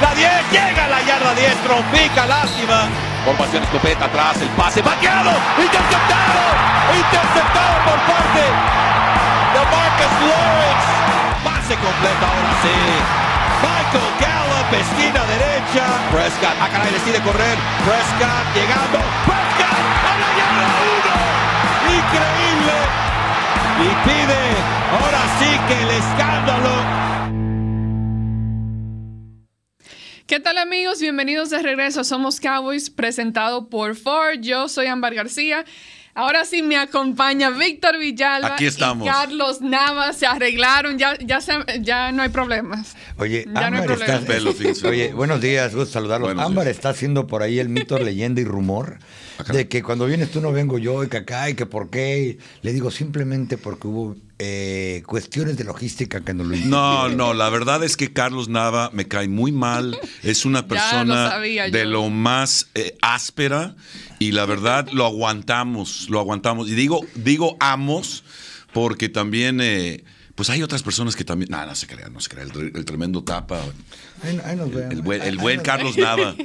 la 10, llega la yarda 10, pica lástima. Formación escopeta atrás, el pase, vaqueado, interceptado, interceptado por parte de Marcus Lawrence. Pase completo ahora sí. Michael Gallup, esquina derecha. Prescott, a ah, caray, decide correr. Prescott llegando. Prescott a la yarda 1. Increíble. Y pide ahora sí que el escándalo. ¿Qué tal amigos? Bienvenidos de regreso. Somos Cowboys presentado por Ford. Yo soy Ámbar García Ahora sí me acompaña Víctor Villalba. Aquí estamos. Y Carlos Nava. se arreglaron, ya, ya, ya no hay problemas. Oye, Ámbar Está, Oye, buenos días, gusto saludarlos. Ámbar está haciendo por ahí el mito, leyenda y rumor de que cuando vienes tú no vengo yo y que acá y que por qué. Le digo simplemente porque hubo eh, cuestiones de logística que no lo No, no, la verdad es que Carlos Nava me cae muy mal. Es una persona de lo más eh, áspera. Y la verdad lo aguantamos, lo aguantamos. Y digo, digo amos, porque también eh, pues hay otras personas que también. Nada, no se crea, no se crea. El, tremendo tapa. el, buen, Carlos Nava.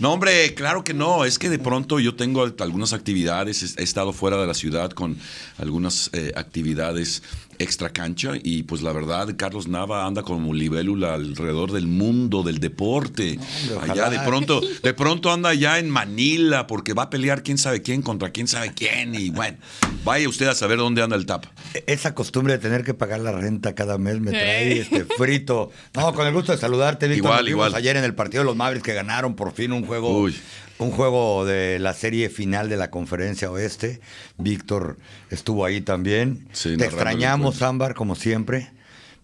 No, hombre, claro que no. Es que de pronto yo tengo algunas actividades. He estado fuera de la ciudad con algunas eh, actividades extra cancha y pues la verdad Carlos Nava anda como libélula alrededor del mundo del deporte. allá de pronto, de pronto anda allá en Manila porque va a pelear quién sabe quién contra quién sabe quién y bueno, vaya usted a saber dónde anda el tap. E-, esa costumbre de tener que pagar la renta cada mes me trae este frito. No, con el gusto de saludarte, Igual, igual. Ayer en el partido de los Mavericks que ganaron por fin un juego Uy un juego de la serie final de la conferencia oeste. Víctor estuvo ahí también. Te extrañamos, Ámbar, como siempre.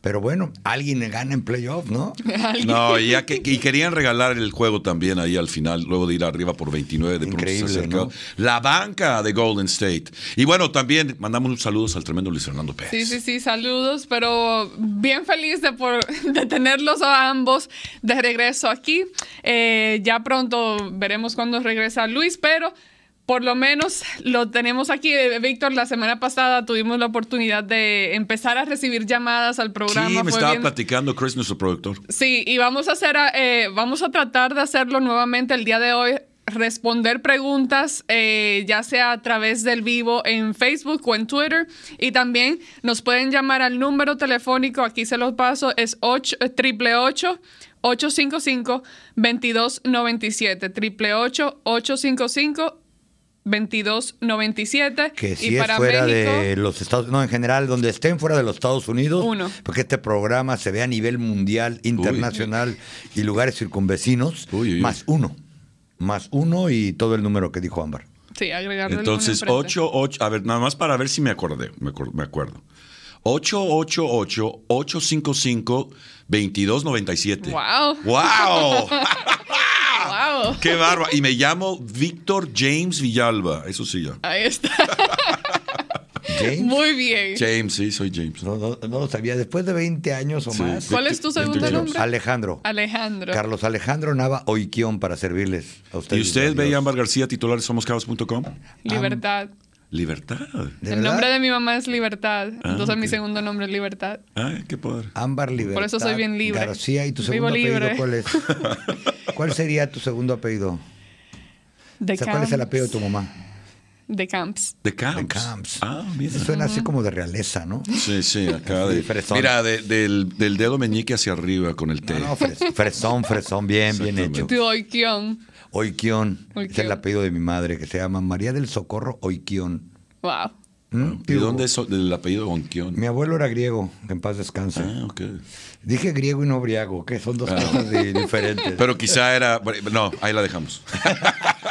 Pero bueno, alguien gana en playoff, ¿no? No, y, ya que, querían regalar el juego también ahí al final, luego de ir arriba por 29 de Increíble, La banca de Golden State. Y bueno, también mandamos un saludos al tremendo Luis Fernando Pérez. Sí, sí, sí, saludos, pero bien feliz de, por, de tenerlos a ambos de regreso aquí. Eh, ya pronto veremos cuándo regresa Luis, pero por lo menos lo tenemos aquí. Eh, Víctor, la semana pasada tuvimos la oportunidad de empezar a recibir llamadas al programa. Sí, me estaba platicando Chris, nuestro productor. Sí, y vamos a, hacer, eh, vamos a tratar de hacerlo nuevamente el día de hoy responder preguntas, eh, ya sea a través del vivo en Facebook o en Twitter. Y también nos pueden llamar al número telefónico, aquí se los paso, es 888. 855-2297, 888-855 2297. Que si y fuera de los Estados Unidos no, en general, donde estén fuera de los Estados Unidos, porque este programa se ve a nivel mundial, internacional y lugares circunvecinos, más uno. Más uno y todo el número que dijo Ámbar. Sí, agregarle Entonces, 888 a ver, nada más para ver si me acordé, me acuerdo. Me acuerdo. 888-855-2297. ¡Wow! ¡Wow! wow. ¡Qué barba! Y me llamo Víctor James Villalba, eso sí ya. Ahí está. James. Muy bien. James, sí, soy James. No, lo sabía. Después de 20 años o más. ¿Cuál es tu segundo nombre? Alejandro. Alejandro. Carlos Alejandro Nava Oiquión para servirles a ustedes. ¿Y usted ve Ámbar García, titular de Libertad. libertad. el nombre de mi mamá es Libertad. Ah, entonces mi segundo nombre es Libertad. Ay, qué poder. Ámbar Libertad. Por eso soy bien libre. García, ¿y tu segundo libre. Apellido, cuál es? ¿Cuál sería tu segundo apellido? ¿Cuál es el apellido de tu mamá? De Camps. De Camps. Ah, bien. Suena así como de realeza, ¿no? Sí, sí, acá de. Mira, del, dedo meñique hacia arriba con el T. fresón, fresón, bien, bien hecho. De Oikion. Oikion. Oikion. Es el apellido de mi madre, que se llama María del Socorro Oikion. Wow. ¿Y ¿Mm? ah, dónde es el apellido Gonquión? Mi abuelo era griego, en paz descanse. Ah, Dije griego y no briago, que son dos ah. cosas diferentes. Pero quizá era. No, ahí la dejamos.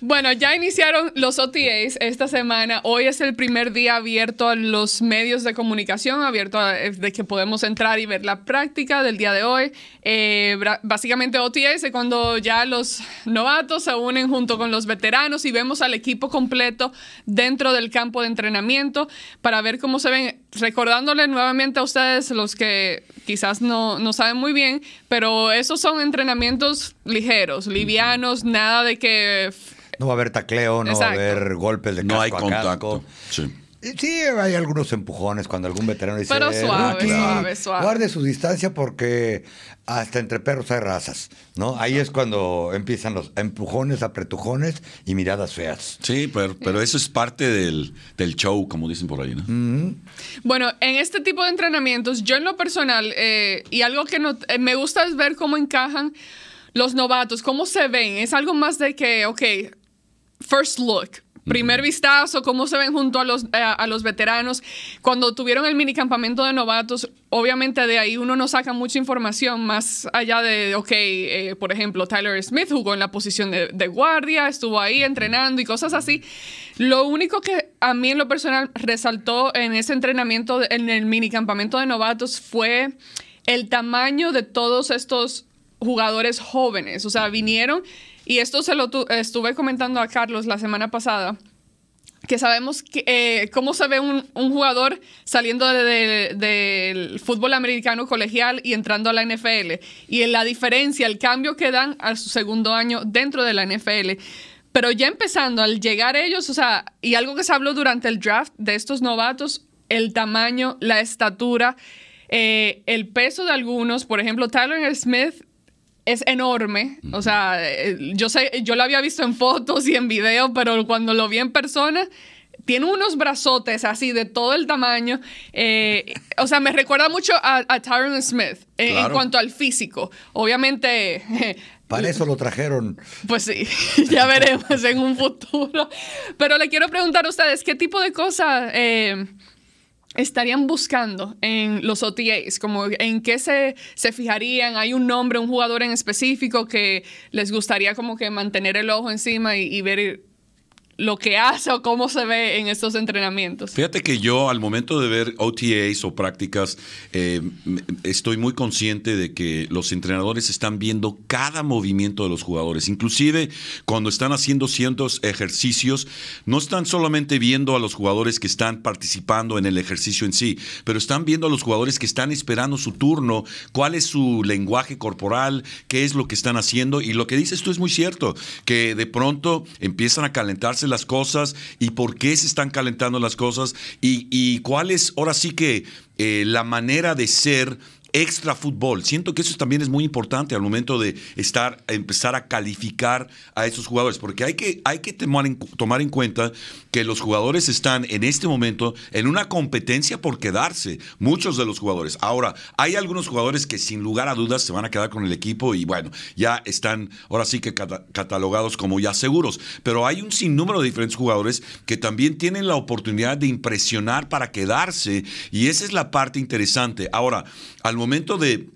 Bueno, ya iniciaron los OTAs esta semana. Hoy es el primer día abierto a los medios de comunicación, abierto eh, de que podemos entrar y ver la práctica del día de hoy. Eh, básicamente OTAs es eh, cuando ya los novatos se unen junto con los veteranos y vemos al equipo completo dentro del campo de entrenamiento para ver cómo se ven. Recordándole nuevamente a ustedes, los que quizás no, no saben muy bien, pero esos son entrenamientos ligeros, livianos, nada de que no va a haber tacleo, no va a haber golpes de casco No hay contacto. Sí. Sí, hay algunos empujones cuando algún veterano dice. Pero eh, suave, suave, suave. Guarde su distancia porque hasta entre perros hay razas, ¿no? Ahí es cuando empiezan los empujones, apretujones y miradas feas. Sí, pero, eso es parte del, show, como dicen por ahí, ¿no? Bueno, en este tipo de entrenamientos, yo en lo personal, eh, y algo que no, eh, me gusta es ver cómo encajan los novatos, cómo se ven. Es algo más de que, ok, first look, primer vistazo, cómo se ven junto a los, eh, a los veteranos. Cuando tuvieron el mini campamento de novatos, obviamente de ahí uno no saca mucha información más allá de, ok, eh, por ejemplo, Tyler Smith jugó en la posición de, de, guardia, estuvo ahí entrenando y cosas así. Lo único que a mí en lo personal resaltó en ese entrenamiento, en el mini campamento de novatos, fue el tamaño de todos estos jugadores jóvenes. O sea, vinieron y esto se lo estuve comentando a Carlos la semana pasada que sabemos eh, cómo se ve un, jugador saliendo del fútbol americano colegial y entrando a la NFL. Y en la diferencia, el cambio que dan a su segundo año dentro de la NFL. Pero ya empezando, al llegar ellos, o sea, y algo que se habló durante el draft de estos novatos, el tamaño, la estatura, eh, el peso de algunos. Por ejemplo, Tyler Smith es enorme. O sea, eh, yo sé, yo lo había visto en fotos y en video, pero cuando lo vi en persona, tiene unos brazotes así de todo el tamaño. Eh, o sea, me recuerda mucho a, a Tyron Smith eh, en cuanto al físico. Obviamente. para eso lo trajeron. Pues sí, ya veremos en un futuro. Pero le quiero preguntar a ustedes, ¿qué tipo de cosas estarían buscando en los OTAs? Como ¿En qué se, fijarían? ¿Hay un nombre, un jugador en específico que les gustaría como que mantener el ojo encima y, y ver lo que hace o cómo se ve en estos entrenamientos. Fíjate que yo al momento de ver OTAs o prácticas, eh, estoy muy consciente de que los entrenadores están viendo cada movimiento de los jugadores. Inclusive cuando están haciendo ciertos ejercicios, no están solamente viendo a los jugadores que están participando en el ejercicio en sí, pero están viendo a los jugadores que están esperando su turno, cuál es su lenguaje corporal, qué es lo que están haciendo. Y lo que dices tú es muy cierto, que de pronto empiezan a calentarse las cosas y por qué se están calentando las cosas y, y cuál es ahora sí que eh, la manera de ser extra fútbol. Siento que eso también es muy importante al momento de estar, empezar a calificar a esos jugadores, porque hay que, hay que tomar, en, tomar en cuenta que los jugadores están en este momento en una competencia por quedarse, muchos de los jugadores. Ahora, hay algunos jugadores que sin lugar a dudas se van a quedar con el equipo y bueno, ya están ahora sí que catalogados como ya seguros, pero hay un sinnúmero de diferentes jugadores que también tienen la oportunidad de impresionar para quedarse y esa es la parte interesante. Ahora, al momento de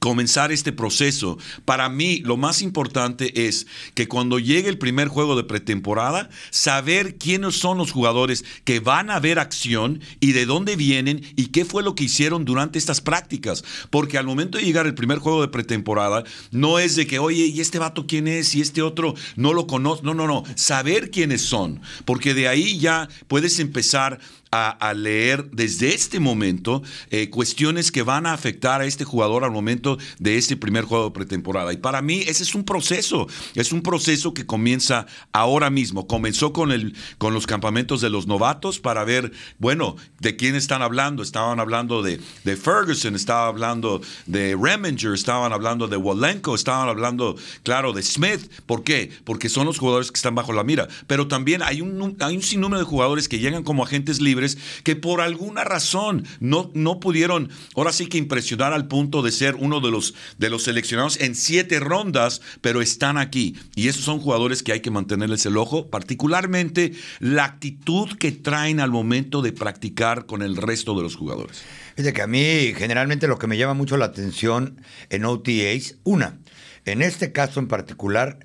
comenzar este proceso, para mí lo más importante es que cuando llegue el primer juego de pretemporada, saber quiénes son los jugadores que van a ver acción y de dónde vienen y qué fue lo que hicieron durante estas prácticas. Porque al momento de llegar el primer juego de pretemporada, no es de que, oye, ¿y este vato quién es? ¿Y este otro no lo conozco? No, no, no. Saber quiénes son. Porque de ahí ya puedes empezar a, leer desde este momento eh, cuestiones que van a afectar a este jugador al momento de este primer juego de pretemporada. Y para mí ese es un proceso, es un proceso que comienza ahora mismo. Comenzó con, el, con los campamentos de los novatos para ver, bueno, de quién están hablando. Estaban hablando de, de Ferguson, estaban hablando de Reminger, estaban hablando de Walenko, estaban hablando, claro, de Smith. ¿Por qué? Porque son los jugadores que están bajo la mira. Pero también hay un, hay un sinnúmero de jugadores que llegan como agentes libres que por alguna razón no, no pudieron, ahora sí que impresionar al punto de ser uno de los, de los seleccionados en siete rondas, pero están aquí. Y esos son jugadores que hay que mantenerles el ojo, particularmente la actitud que traen al momento de practicar con el resto de los jugadores. Fíjate que a mí generalmente lo que me llama mucho la atención en OTAs, una, en este caso en particular,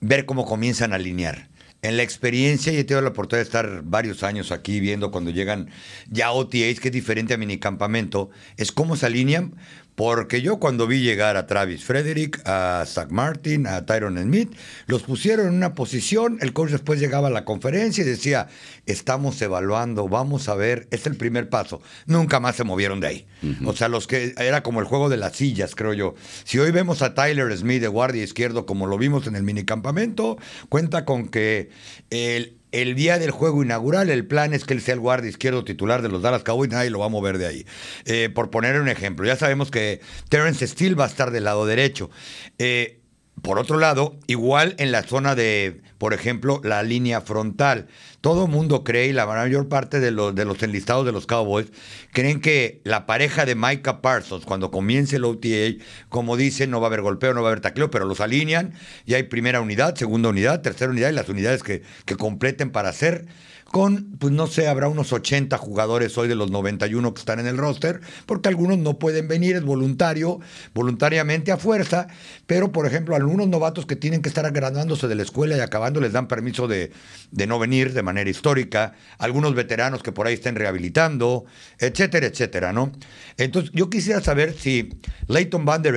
ver cómo comienzan a alinear. En la experiencia, y he tenido la oportunidad de estar varios años aquí viendo cuando llegan ya OTAs, que es diferente a minicampamento, es cómo se alinean porque yo cuando vi llegar a Travis Frederick, a Zach Martin, a Tyron Smith, los pusieron en una posición, el coach después llegaba a la conferencia y decía, estamos evaluando, vamos a ver, es el primer paso. Nunca más se movieron de ahí. O sea, los que era como el juego de las sillas, creo yo. Si hoy vemos a Tyler Smith de guardia izquierdo como lo vimos en el minicampamento, cuenta con que el, el día del juego inaugural, el plan es que él sea el guardia izquierdo titular de los Dallas Cowboys, nadie lo va a mover de ahí. Eh, por poner un ejemplo, ya sabemos que Terrence Steele va a estar del lado derecho. Eh, por otro lado, igual en la zona de, por ejemplo, la línea frontal. Todo mundo cree, y la mayor parte de los, enlistados de los Cowboys, creen que la pareja de Micah Parsons, cuando comience el OTA, como dicen, no va a haber golpeo, no va a haber tacleo, pero los alinean y hay primera unidad, segunda unidad, tercera unidad y las unidades que, que completen para hacer con, pues no sé, habrá unos 80 jugadores hoy de los 91 que están en el roster, porque algunos no pueden venir, es voluntario, voluntariamente a fuerza, pero por ejemplo, algunos novatos que tienen que estar graduándose de la escuela y acabando les dan permiso de, de no venir de manera histórica, algunos veteranos que por ahí estén rehabilitando, etcétera, etcétera, ¿no? Entonces, yo quisiera saber si Leighton Van Der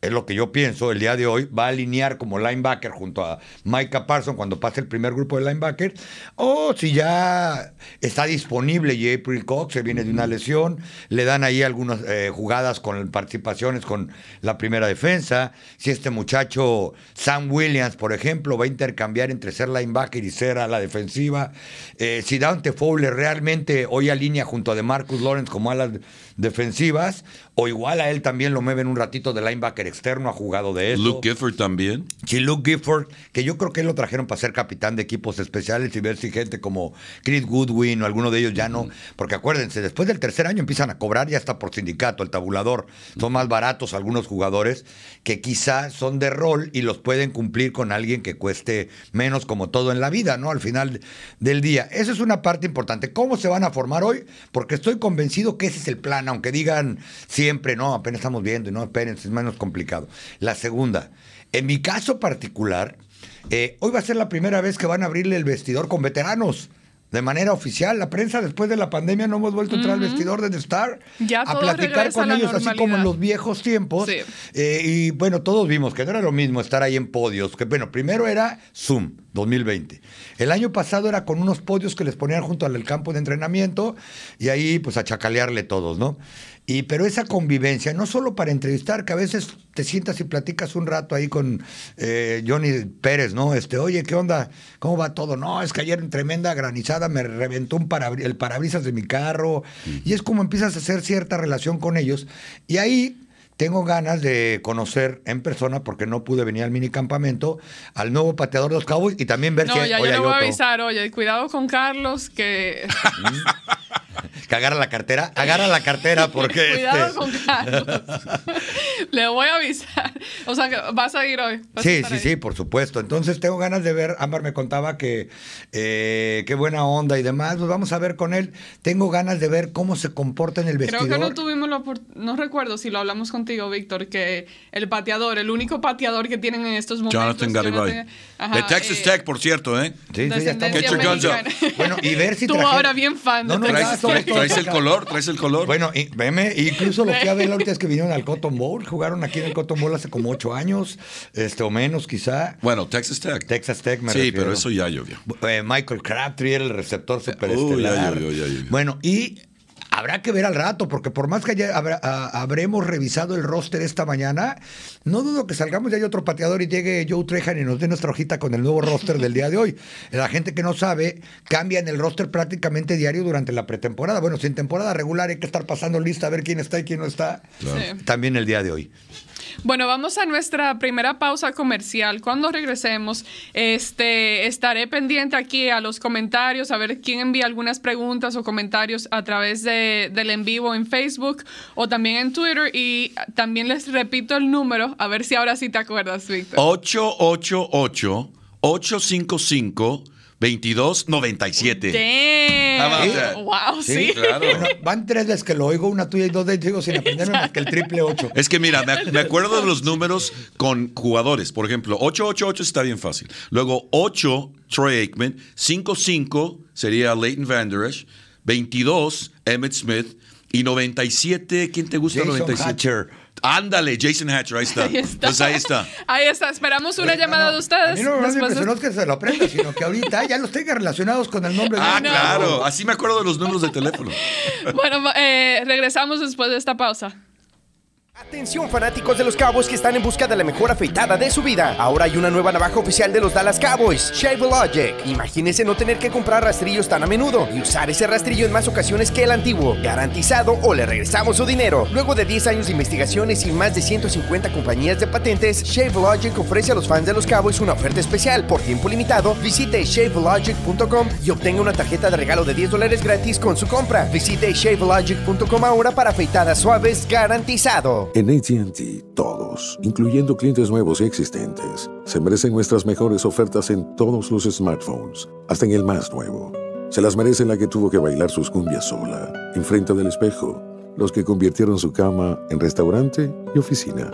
es lo que yo pienso, el día de hoy va a alinear como linebacker junto a Micah Parson cuando pase el primer grupo de linebackers, o si ya está disponible y April Cox, se viene de una lesión, le dan ahí algunas eh, jugadas con participaciones con la primera defensa, si este muchacho Sam Williams, por ejemplo, va a intercambiar entre ser linebacker y ser a la defensiva, eh, si Dante Fowler realmente hoy alinea junto a Marcus Lawrence como a la defensivas, o igual a él también lo mueven un ratito de linebacker externo, ha jugado de eso. Luke Gifford también. Sí, Luke Gifford, que yo creo que él lo trajeron para ser capitán de equipos especiales y ver si gente como Chris Goodwin o alguno de ellos ya no, porque acuérdense, después del tercer año empiezan a cobrar ya hasta por sindicato, el tabulador. Son más baratos algunos jugadores que quizá son de rol y los pueden cumplir con alguien que cueste menos como todo en la vida, ¿no? Al final del día. Esa es una parte importante. ¿Cómo se van a formar hoy? Porque estoy convencido que ese es el plan aunque digan siempre, no, apenas estamos viendo, y no, esperen, es menos complicado. La segunda, en mi caso particular, eh, hoy va a ser la primera vez que van a abrirle el vestidor con veteranos de manera oficial. La prensa después de la pandemia no hemos vuelto a entrar al vestidor de The Star a platicar con ellos así como en los viejos tiempos. Eh, y bueno, todos vimos que no era lo mismo estar ahí en podios. Que bueno, primero era Zoom 2020. El año pasado era con unos podios que les ponían junto al campo de entrenamiento y ahí pues a chacalearle todos, ¿no? Y, pero esa convivencia, no solo para entrevistar, que a veces te sientas y platicas un rato ahí con eh, Johnny Pérez, ¿no? Este, oye, ¿qué onda? ¿Cómo va todo? No, es que ayer en tremenda granizada me reventó un el parabrisas de mi carro. Y es como empiezas a hacer cierta relación con ellos. Y ahí tengo ganas de conocer en persona, porque no pude venir al mini campamento, al nuevo pateador de los Cowboys y también ver no, ya, yo le voy a avisar, oye, cuidado con Carlos, que que agarra la cartera, agarra la cartera porque... Cuidado este, Le voy a avisar. O sea, vas a ir hoy. Sí, sí, sí, por supuesto. Entonces tengo ganas de ver, Ámbar me contaba que eh, qué buena onda y demás, pues vamos a ver con él. Tengo ganas de ver cómo se comporta en el vestidor. Creo que no tuvimos la oportunidad, no recuerdo si lo hablamos contigo, Víctor, que el pateador, el único pateador que tienen en estos momentos... Jonathan Garibay. de Texas eh, Tech, por cierto, ¿eh? Sí, sí, ya Bueno, y ver si Tú ahora bien fan de Texas Tech traes el color, traes el color. Bueno, y, veme, incluso lo que a ver ahorita es que vinieron al Cotton Bowl, jugaron aquí en el Cotton Bowl hace como ocho años, este o menos quizá. Bueno, Texas Tech. Texas Tech, me Sí, pero eso ya llovió. Eh, Michael Crabtree era el receptor superestelar. ya llovió, ya llovió. Bueno, y Habrá que ver al rato, porque por más que habremos revisado el roster esta mañana, no dudo que salgamos y hay otro pateador y llegue Joe Trejan y nos dé nuestra hojita con el nuevo roster del día de hoy. La gente que no sabe, cambia en el roster prácticamente diario durante la pretemporada. Bueno, sin temporada regular hay que estar pasando lista a ver quién está y quién no está, también el día de hoy. Bueno, vamos a nuestra primera pausa comercial. Cuando regresemos, este, estaré pendiente aquí a los comentarios, a ver quién envía algunas preguntas o comentarios a través de, del en vivo en Facebook o también en Twitter. Y también les repito el número, a ver si ahora sí te acuerdas, Víctor. 888 855 2297. Damn. Ah, wow, sí. Claro. van tres veces que lo oigo, una tuya y dos de digo sin aprenderme más que el triple 8. Es que mira, me, acuerdo de los números con jugadores. Por ejemplo, 888 está bien fácil. Luego 8 Troy Aikman, 55 sería Leighton Vanderish, 22 Emmett Smith y 97, ¿quién te gusta Jason 97? Hatcher. Ándale, Jason Hatcher, ahí está. Ahí está. Pues ahí está. Ahí está. Esperamos una llamada de ustedes. A no me que se lo aprenda, sino que ahorita ya los tenga relacionados con el nombre ah, de Ah, claro. Así me acuerdo de los números de teléfono. bueno, eh, regresamos después de esta pausa. Atención fanáticos de los Cowboys que están en busca de la mejor afeitada de su vida. Ahora hay una nueva navaja oficial de los Dallas Cowboys, Shave Logic. Imagínese no tener que comprar rastrillos tan a menudo y usar ese rastrillo en más ocasiones que el antiguo. Garantizado o le regresamos su dinero. Luego de 10 años de investigaciones y más de 150 compañías de patentes, Shave Logic ofrece a los fans de los Cowboys una oferta especial. Por tiempo limitado, visite shavelogic.com y obtenga una tarjeta de regalo de 10 dólares gratis con su compra. Visite shavelogic.com ahora para afeitadas suaves garantizado. En ATT, todos, incluyendo clientes nuevos y existentes, se merecen nuestras mejores ofertas en todos los smartphones, hasta en el más nuevo. Se las merecen la que tuvo que bailar sus cumbias sola, enfrente del espejo, los que convirtieron su cama en restaurante y oficina,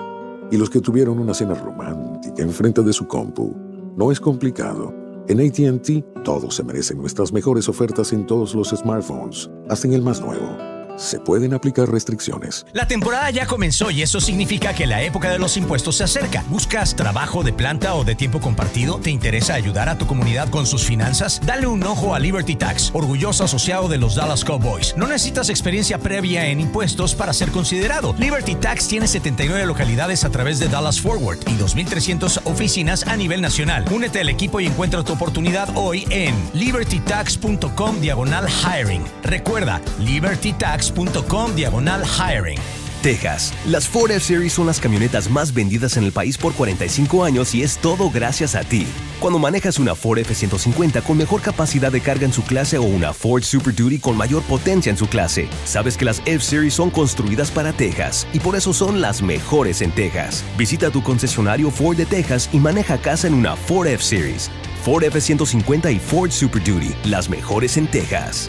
y los que tuvieron una cena romántica enfrente de su compu. No es complicado. En ATT, todos se merecen nuestras mejores ofertas en todos los smartphones, hasta en el más nuevo se pueden aplicar restricciones. La temporada ya comenzó y eso significa que la época de los impuestos se acerca. ¿Buscas trabajo de planta o de tiempo compartido? ¿Te interesa ayudar a tu comunidad con sus finanzas? Dale un ojo a Liberty Tax, orgulloso asociado de los Dallas Cowboys. No necesitas experiencia previa en impuestos para ser considerado. Liberty Tax tiene 79 localidades a través de Dallas Forward y 2.300 oficinas a nivel nacional. Únete al equipo y encuentra tu oportunidad hoy en libertytax.com diagonal hiring. Recuerda, Liberty Tax com diagonal hiring. Texas. Las Ford F-Series son las camionetas más vendidas en el país por 45 años y es todo gracias a ti. Cuando manejas una Ford F-150 con mejor capacidad de carga en su clase o una Ford Super Duty con mayor potencia en su clase, sabes que las F-Series son construidas para Texas y por eso son las mejores en Texas. Visita tu concesionario Ford de Texas y maneja casa en una Ford F-Series. Ford F-150 y Ford Super Duty, las mejores en Texas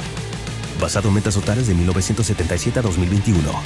basado en metas totales de 1977 a 2021.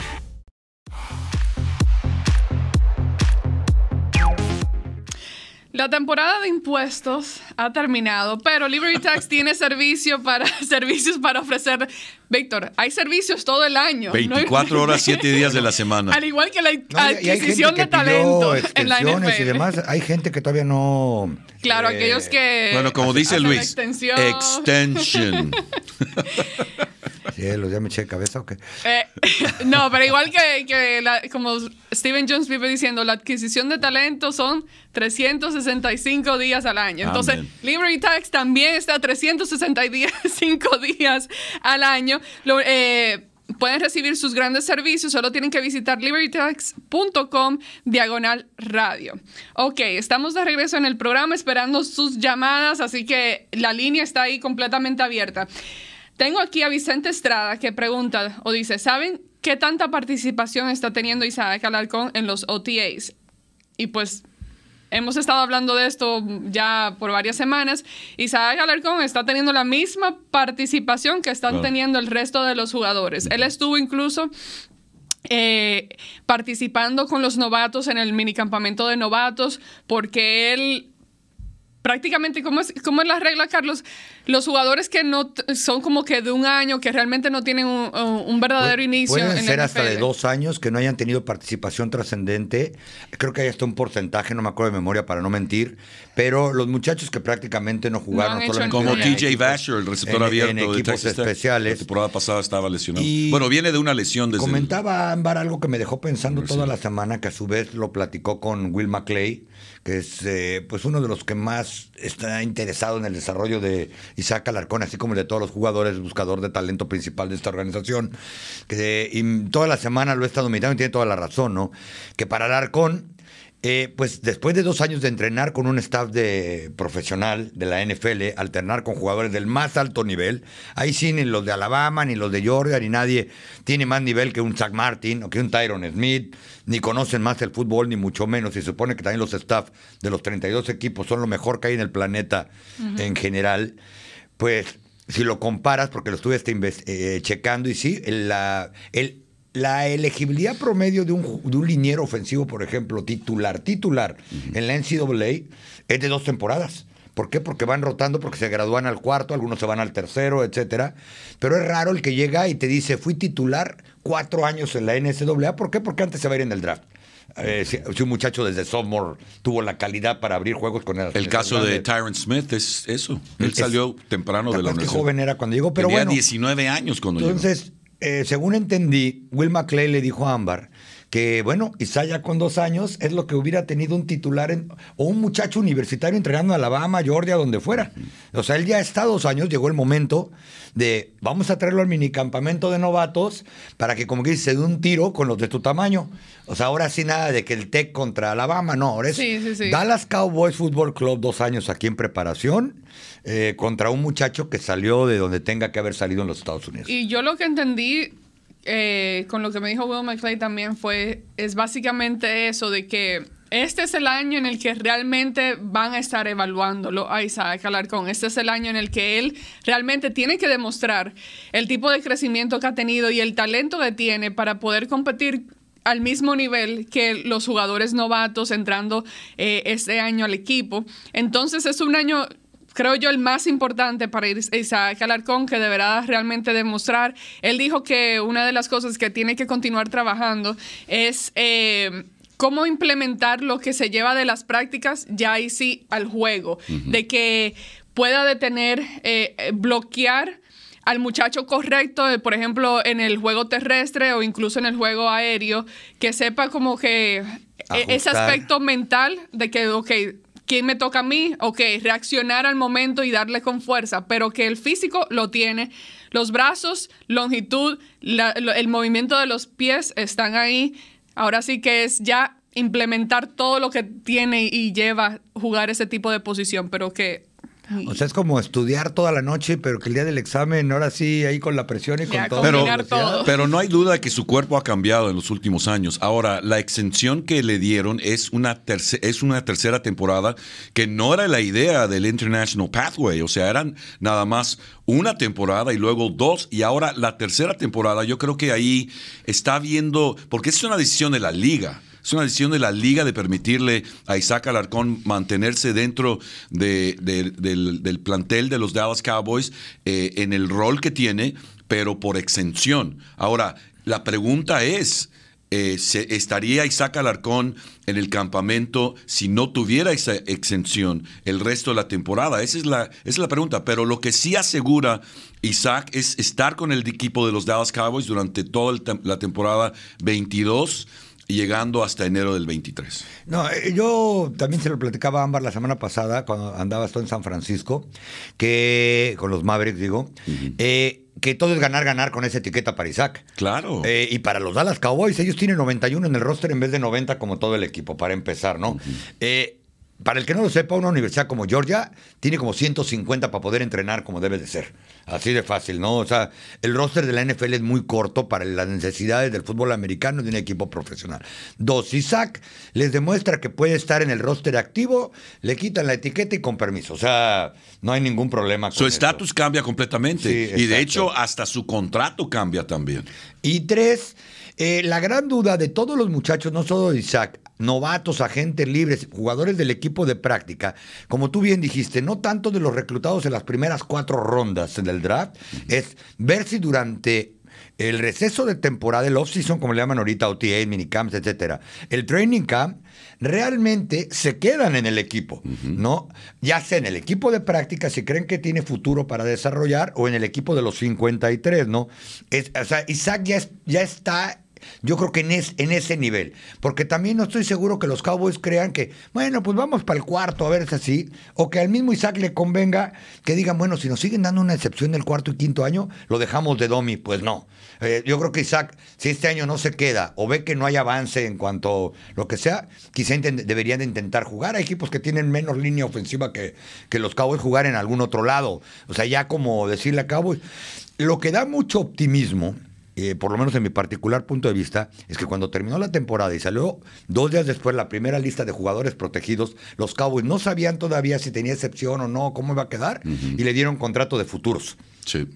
La temporada de impuestos ha terminado, pero Liberty Tax tiene servicio para, servicios para ofrecer. Víctor, hay servicios todo el año. 24 horas, 7 días de la semana. Al igual que la adquisición de talento en la NFL. y demás, hay gente que todavía no. Claro, aquellos eh, que. Bueno, como dice Luis, extension. ya me eché cabeza o qué. Eh, no, pero igual que, que como Steven Jones vive diciendo, la adquisición de talento son 365 días al año. Entonces, Liberty Tax también está 365 días al año. Eh, pueden recibir sus grandes servicios, solo tienen que visitar libertytax.com diagonal radio. Ok, estamos de regreso en el programa esperando sus llamadas, así que la línea está ahí completamente abierta. Tengo aquí a Vicente Estrada que pregunta o dice, ¿saben qué tanta participación está teniendo Isaac Alarcón en los OTAs? Y pues hemos estado hablando de esto ya por varias semanas. Isaac Alarcón está teniendo la misma participación que están teniendo el resto de los jugadores. Él estuvo incluso eh, participando con los novatos en el minicampamento de novatos porque él prácticamente, ¿cómo es, cómo es la regla, Carlos? Los jugadores que no son como que de un año, que realmente no tienen un, verdadero inicio. Pueden ser hasta de dos años que no hayan tenido participación trascendente. Creo que hay hasta un porcentaje, no me acuerdo de memoria para no mentir, pero los muchachos que prácticamente no jugaron Como TJ Basher, el receptor abierto en equipos especiales. La temporada pasada estaba lesionado. bueno, viene de una lesión. comentaba Ámbar algo que me dejó pensando toda la semana, que a su vez lo platicó con Will McClay que es eh, pues uno de los que más está interesado en el desarrollo de Isaac Alarcón, así como de todos los jugadores, buscador de talento principal de esta organización, que y toda la semana lo he estado mirando y tiene toda la razón, ¿no? Que para Alarcón eh, pues después de dos años de entrenar con un staff de profesional de la NFL, alternar con jugadores del más alto nivel, ahí sí ni los de Alabama, ni los de Georgia, ni nadie tiene más nivel que un Zach Martin o que un Tyron Smith, ni conocen más el fútbol, ni mucho menos. Y supone que también los staff de los 32 equipos son lo mejor que hay en el planeta en general. Pues si lo comparas, porque lo estuve este eh, checando, y sí, el, la, el la elegibilidad promedio de un, liniero ofensivo, por ejemplo, titular, titular, en la NCAA es de dos temporadas. ¿Por qué? Porque van rotando, porque se gradúan al cuarto, algunos se van al tercero, etcétera. Pero es raro el que llega y te dice, fui titular cuatro años en la NCAA. ¿Por qué? Porque antes se va a ir en el draft. Eh, si, un muchacho desde sophomore tuvo la calidad para abrir juegos con él. El caso de Tyron Smith es eso. Él salió temprano de la universidad. Qué joven era cuando llegó, pero Tenía 19 años cuando llegó. Entonces, eh, según entendí, Will McClay le dijo a Ámbar que bueno, ya con dos años es lo que hubiera tenido un titular o un muchacho universitario entrenando a Alabama, Georgia, donde fuera. O sea, él ya está dos años, llegó el momento de vamos a traerlo al minicampamento de novatos para que como que se dé un tiro con los de tu tamaño. O sea, ahora sí nada de que el Tech contra Alabama, no, ahora es Dallas Cowboys Football Club dos años aquí en preparación eh, contra un muchacho que salió de donde tenga que haber salido en los Estados Unidos. Y yo lo que entendí eh, con lo que me dijo Will McClay también fue, es básicamente eso de que este es el año en el que realmente van a estar evaluándolo a Isaac Alarcón. Este es el año en el que él realmente tiene que demostrar el tipo de crecimiento que ha tenido y el talento que tiene para poder competir al mismo nivel que los jugadores novatos entrando eh, este año al equipo. Entonces es un año creo yo, el más importante para Isaac Alarcón, que deberá realmente demostrar. Él dijo que una de las cosas que tiene que continuar trabajando es... Eh, cómo implementar lo que se lleva de las prácticas ya ahí sí al juego, de que pueda detener, eh, eh, bloquear al muchacho correcto, por ejemplo, en el juego terrestre o incluso en el juego aéreo, que sepa como que ese aspecto mental de que, ok, ¿Quién me toca a mí? Ok, reaccionar al momento y darle con fuerza, pero que el físico lo tiene. Los brazos, longitud, el movimiento de los pies están ahí. Ahora sí que es ya implementar todo lo que tiene y lleva jugar ese tipo de posición, pero que o sea, es como estudiar toda la noche, pero que el día del examen, ahora sí, ahí con la presión y con todo. Pero, pero no hay duda que su cuerpo ha cambiado en los últimos años. Ahora, la exención que le dieron es una, es una tercera temporada que no era la idea del International Pathway. O sea, eran nada más una temporada y luego dos y ahora la tercera temporada. Yo creo que ahí está viendo, porque es una decisión de la liga. Es una decisión de la liga de permitirle a Isaac Alarcón mantenerse dentro del, plantel de los Dallas Cowboys eh, en el rol que tiene, pero por exención. Ahora, la pregunta es... Eh, estaría Isaac Alarcón en el campamento si no tuviera esa exención el resto de la temporada? Esa es la, es la pregunta. Pero lo que sí asegura Isaac es estar con el equipo de los Dallas Cowboys durante toda la temporada 22 llegando hasta enero del 23. No, eh, yo también se lo platicaba a Ámbar la semana pasada, cuando andabas tú en San Francisco, que con los Mavericks, digo, eh, que todo es ganar, ganar con esa etiqueta para Isaac. Claro. Eh, y para los Dallas Cowboys, ellos tienen 91 en el roster en vez de 90 como todo el equipo, para empezar, ¿no? eh, para el que no lo sepa, una universidad como Georgia tiene como 150 para poder entrenar como debe de ser. Así de fácil, ¿no? O sea, el roster de la NFL es muy corto para las necesidades del fútbol americano de un equipo profesional. Dos, Isaac les demuestra que puede estar en el roster activo, le quitan la etiqueta y con permiso. O sea, no hay ningún problema. Con su estatus cambia completamente. y de hecho, hasta su contrato cambia también. Y tres, eh, la gran duda de todos los muchachos, no solo de Isaac, novatos, agentes libres, jugadores del equipo de práctica, como tú bien dijiste, no tanto de los reclutados en las primeras cuatro rondas del draft, es ver si durante el receso de temporada, el off-season, como le llaman ahorita, OTA, minicamps, etcétera, el training camp, realmente se quedan en el equipo, ¿no? Ya sea en el equipo de práctica, si creen que tiene futuro para desarrollar, o en el equipo de los 53, ¿no? Es, o sea, Isaac ya está yo creo que en, en ese nivel. Porque también no estoy seguro que los Cowboys crean que, bueno, pues vamos para el cuarto, a ver si así. O que al mismo Isaac le convenga que digan, bueno, si nos siguen dando una excepción del cuarto y quinto año, lo dejamos de Domi. Pues no. Eh, yo creo que Isaac, si este año no se queda o ve que no hay avance en cuanto lo que sea, quizá deberían de intentar jugar. Hay equipos que tienen menos línea ofensiva que, que los Cowboys jugar en algún otro lado. O sea, ya como decirle a Cowboys. Lo que da mucho optimismo eh, por lo menos en mi particular punto de vista, es que cuando terminó la temporada y salió dos días después la primera lista de jugadores protegidos, los Cowboys no sabían todavía si tenía excepción o no, cómo iba a quedar, y le dieron contrato de futuros.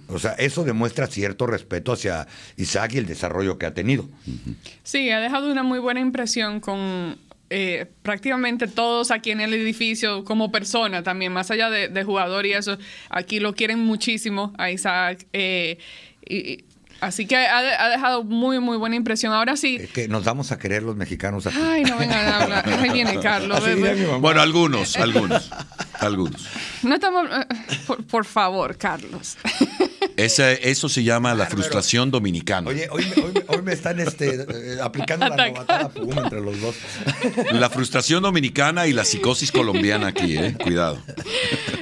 O sea, eso demuestra cierto respeto hacia Isaac y el desarrollo que ha tenido. Sí, ha dejado una muy buena impresión con eh, prácticamente todos aquí en el edificio como persona también, más allá de, jugador y eso, aquí lo quieren muchísimo a Isaac. Eh, y, Así que ha, dejado muy, muy buena impresión. Ahora sí. que nos vamos a querer los mexicanos Ay, no vengan a hablar. Ahí viene Carlos. Bueno, algunos, algunos. Algunos. No estamos. Eh, por favor, Carlos. eso se llama la frustración dominicana. Oye, hoy, me están este, eh, aplicando la novatada entre los dos. La frustración dominicana y la psicosis colombiana aquí, ¿eh? Cuidado.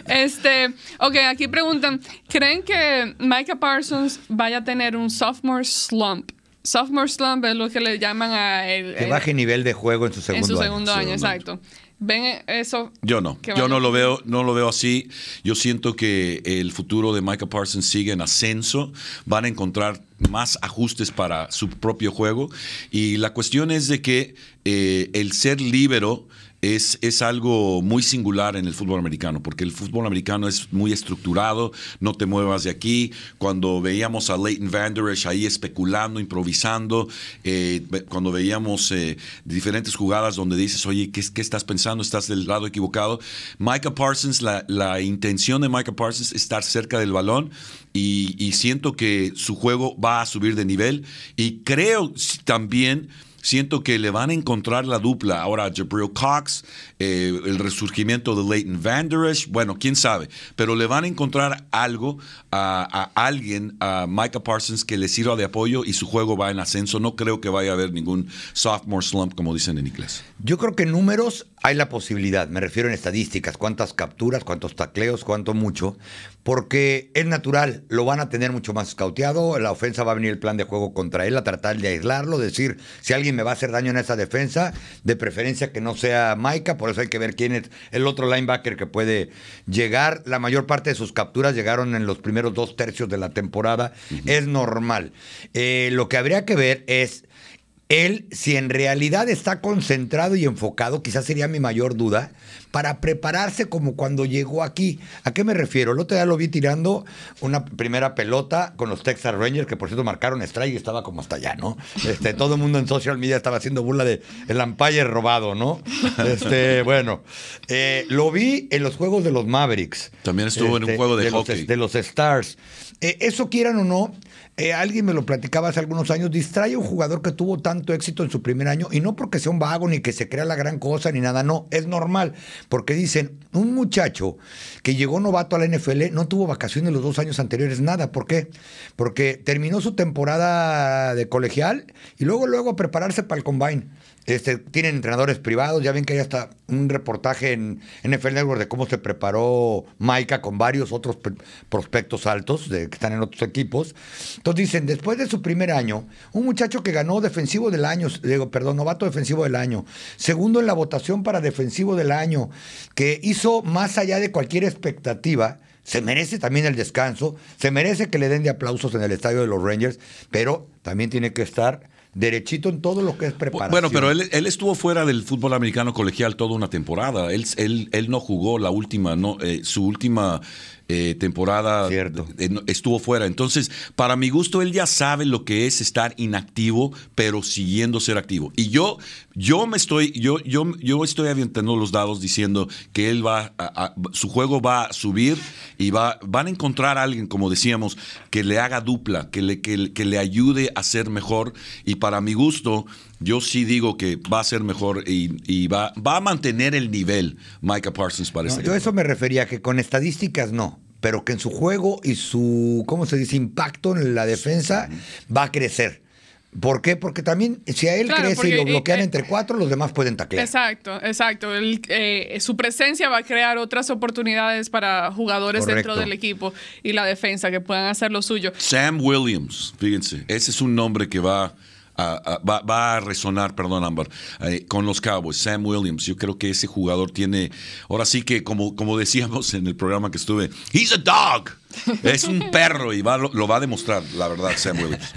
Este, ok, aquí preguntan, ¿creen que Micah Parsons vaya a tener un sophomore slump sophomore slump es lo que le llaman a... El, que nivel de juego en su segundo año. En su segundo año, exacto. ¿Ven eso? Yo no. Yo no lo, veo, no lo veo así. Yo siento que el futuro de Micah Parsons sigue en ascenso. Van a encontrar más ajustes para su propio juego. Y la cuestión es de que eh, el ser libero es, algo muy singular en el fútbol americano, porque el fútbol americano es muy estructurado, no te muevas de aquí. Cuando veíamos a Leighton Vanderish ahí especulando, improvisando, eh, cuando veíamos eh, diferentes jugadas donde dices, oye, ¿qué, ¿qué, estás pensando? ¿Estás del lado equivocado? Micah Parsons, la, la intención de Micah Parsons es estar cerca del balón y siento que su juego va a subir de nivel y creo también siento que le van a encontrar la dupla ahora a Jabril Cox, eh, el resurgimiento de Leighton Vanderish, bueno, quién sabe, pero le van a encontrar algo a, alguien, a Micah Parsons, que le sirva de apoyo y su juego va en ascenso. No creo que vaya a haber ningún sophomore slump, como dicen en inglés. Yo creo que en números hay la posibilidad, me refiero en estadísticas, cuántas capturas, cuántos tacleos, cuánto mucho, porque es natural, lo van a tener mucho más cauteado, la ofensa va a venir el plan de juego contra él, a tratar de aislarlo, decir, si alguien me va a hacer daño en esa defensa, de preferencia que no sea Maika, por eso hay que ver quién es el otro linebacker que puede llegar. La mayor parte de sus capturas llegaron en los primeros dos tercios de la temporada, es normal. Eh, lo que habría que ver es él, si en realidad está concentrado y enfocado, quizás sería mi mayor duda, para prepararse como cuando llegó aquí. ¿A qué me refiero? El otro día lo vi tirando una primera pelota con los Texas Rangers, que por cierto marcaron strike y estaba como hasta allá, ¿no? Este, todo el mundo en social media estaba haciendo burla de el umpire robado, ¿no? Este, bueno, eh, lo vi en los juegos de los Mavericks. También estuvo en un este, juego de, hockey. Los, de los Stars. Eh, eso quieran o no, eh, alguien me lo platicaba hace algunos años, distrae a un jugador que tuvo tanto éxito en su primer año, y no porque sea un vago, ni que se crea la gran cosa, ni nada, no, es normal, porque dicen, un muchacho que llegó novato a la NFL no tuvo vacaciones los dos años anteriores, nada, ¿por qué? Porque terminó su temporada de colegial y luego, luego a prepararse para el combine. Este, tienen entrenadores privados, ya ven que hay hasta un reportaje en NFL Network de cómo se preparó Maika con varios otros prospectos altos de, que están en otros equipos. Entonces dicen, después de su primer año, un muchacho que ganó defensivo del año, digo, perdón, novato defensivo del año, segundo en la votación para defensivo del año, que hizo más allá de cualquier expectativa, se merece también el descanso, se merece que le den de aplausos en el estadio de los Rangers, pero también tiene que estar derechito en todo lo que es preparación. Bueno, pero él, estuvo fuera del fútbol americano colegial toda una temporada. Él, él, él no jugó la última, no, eh, su última eh, temporada eh, estuvo fuera. Entonces, para mi gusto, él ya sabe lo que es estar inactivo, pero siguiendo ser activo. Y yo, yo me estoy, yo, yo, yo estoy avientando los dados diciendo que él va, a, su juego va a subir y va, van a encontrar a alguien, como decíamos, que le haga dupla, que le, que, le ayude a ser mejor. Y para mi gusto, yo sí digo que va a ser mejor y, va, va a mantener el nivel Micah Parsons para no, este Yo eso me refería, que con estadísticas no pero que en su juego y su, ¿cómo se dice?, impacto en la defensa va a crecer. ¿Por qué? Porque también si a él crece y lo eh, bloquean eh, entre cuatro, los demás pueden taclear. Exacto, exacto. Eh, su presencia va a crear otras oportunidades para jugadores dentro del equipo y la defensa que puedan hacer lo suyo. Sam Williams, fíjense, ese es un nombre que va va, a resonar, perdón, Ámbar, eh, con los Cowboys. Sam Williams, yo creo que ese jugador tiene, ahora sí que como, como decíamos en el programa que estuve, he's a dog, es un perro y lo va a demostrar, la verdad, Sam Williams.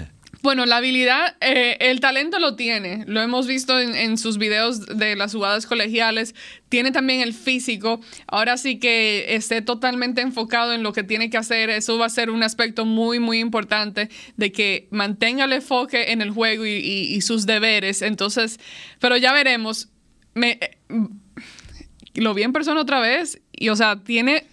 Bueno, la habilidad, eh, el talento lo tiene, lo hemos visto en, sus videos de las jugadas colegiales, tiene también el físico, ahora sí que esté totalmente enfocado en lo que tiene que hacer, eso va a ser un aspecto muy, muy importante de que mantenga el enfoque en el juego y, sus deberes, entonces, pero ya veremos. Me, eh, lo vi en persona otra vez y, o sea, tiene...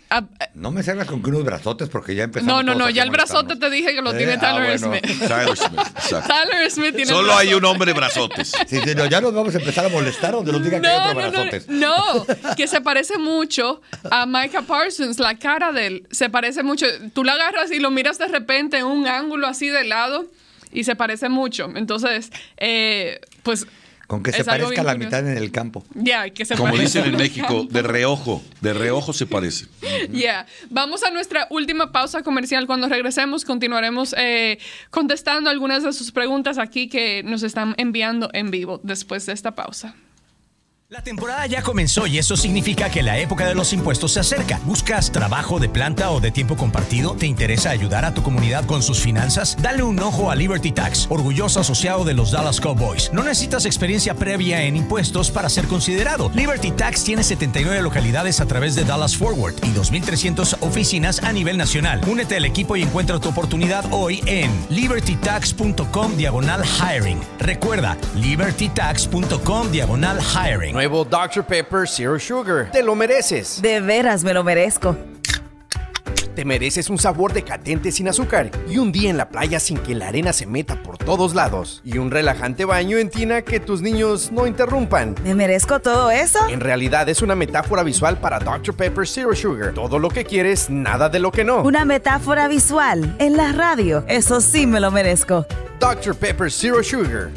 no me salgas con que unos brazotes porque ya empezamos No, no, no, ya el brazote te dije que lo tiene eh, Tyler, ah, Smith. Tyler Smith. Tyler Smith tiene Solo hay un hombre brazotes. sí, ya nos vamos a empezar a molestar donde nos digan que hay otro brazotes. No, que se parece mucho a Micah Parsons, la cara de él se parece mucho. Tú la agarras y lo miras de repente en un ángulo así de lado y se parece mucho. Entonces, eh, pues con que se parezca la mitad en el campo. Ya, que se Como dicen en México, de reojo, de reojo se parece. Ya, vamos a nuestra última pausa comercial. Cuando regresemos continuaremos eh, contestando algunas de sus preguntas aquí que nos están enviando en vivo después de esta pausa. La temporada ya comenzó y eso significa que la época de los impuestos se acerca. ¿Buscas trabajo de planta o de tiempo compartido? ¿Te interesa ayudar a tu comunidad con sus finanzas? Dale un ojo a Liberty Tax, orgulloso asociado de los Dallas Cowboys. No necesitas experiencia previa en impuestos para ser considerado. Liberty Tax tiene 79 localidades a través de Dallas Forward y 2.300 oficinas a nivel nacional. Únete al equipo y encuentra tu oportunidad hoy en libertytax.com diagonal hiring. Recuerda, libertytax.com diagonal hiring nuevo Dr. Pepper Zero Sugar. Te lo mereces. De veras me lo merezco. Te mereces un sabor decadente sin azúcar y un día en la playa sin que la arena se meta por todos lados y un relajante baño en tina que tus niños no interrumpan. ¿Me merezco todo eso? En realidad es una metáfora visual para Dr. Pepper Zero Sugar. Todo lo que quieres, nada de lo que no. Una metáfora visual en la radio. Eso sí me lo merezco. Dr. Pepper Zero Sugar.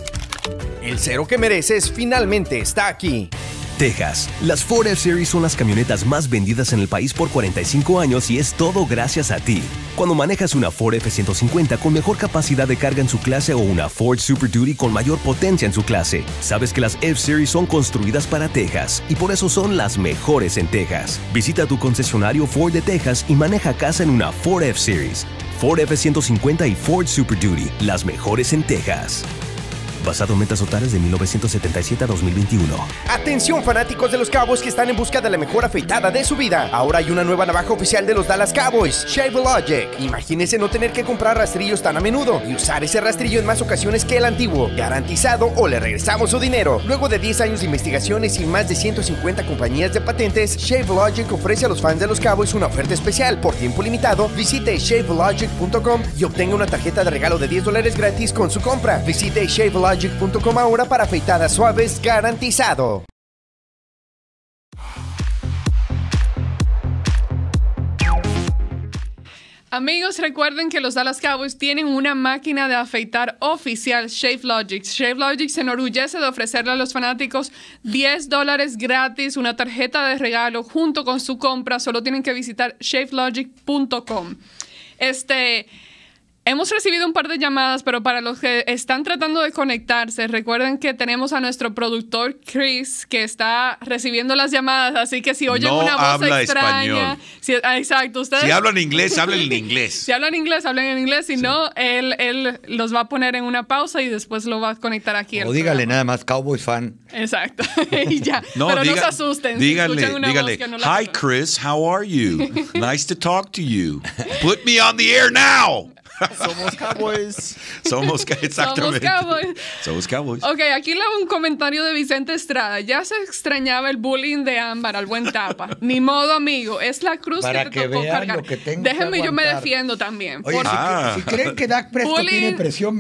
El cero que mereces finalmente está aquí. Texas. Las Ford F-Series son las camionetas más vendidas en el país por 45 años y es todo gracias a ti. Cuando manejas una Ford F-150 con mejor capacidad de carga en su clase o una Ford Super Duty con mayor potencia en su clase, sabes que las F-Series son construidas para Texas y por eso son las mejores en Texas. Visita tu concesionario Ford de Texas y maneja casa en una Ford F-Series. Ford F-150 y Ford Super Duty, las mejores en Texas basado en metas totales de 1977 a 2021. Atención fanáticos de los Cowboys que están en busca de la mejor afeitada de su vida. Ahora hay una nueva navaja oficial de los Dallas Cowboys, Shave Logic. Imagínense no tener que comprar rastrillos tan a menudo y usar ese rastrillo en más ocasiones que el antiguo. Garantizado o le regresamos su dinero. Luego de 10 años de investigaciones y más de 150 compañías de patentes, Shave Logic ofrece a los fans de los Cowboys una oferta especial. Por tiempo limitado, visite shavelogic.com y obtenga una tarjeta de regalo de 10 dólares gratis con su compra. Visite ShaveLogic.com ahora para afeitadas suaves garantizado. Amigos, recuerden que los Dallas Cowboys tienen una máquina de afeitar oficial, Shave Logic. Logic se enorgullece de ofrecerle a los fanáticos 10 dólares gratis, una tarjeta de regalo junto con su compra. Solo tienen que visitar shavelogic.com. Este. Hemos recibido un par de llamadas, pero para los que están tratando de conectarse, recuerden que tenemos a nuestro productor Chris que está recibiendo las llamadas, así que si oyen una voz extraña, si, si hablan inglés, hablen en inglés. si hablan inglés, hablen en inglés, si no él, él los va a poner en una pausa y después lo va a conectar aquí. O dígale nada más Cowboy fan. Exacto. y pero no se asusten. Dígale, Hi Chris, how are you? nice to talk to you. Put me on the air now. Somos Cowboys. Somos, exactamente. Somos Cowboys. Somos Cowboys. Ok, aquí le hago un comentario de Vicente Estrada. Ya se extrañaba el bullying de Ámbar al buen tapa. Ni modo, amigo. Es la cruz que te tocó cargar. Déjenme, yo me defiendo también. Ah. si, creen que Dak Prescott tiene presión,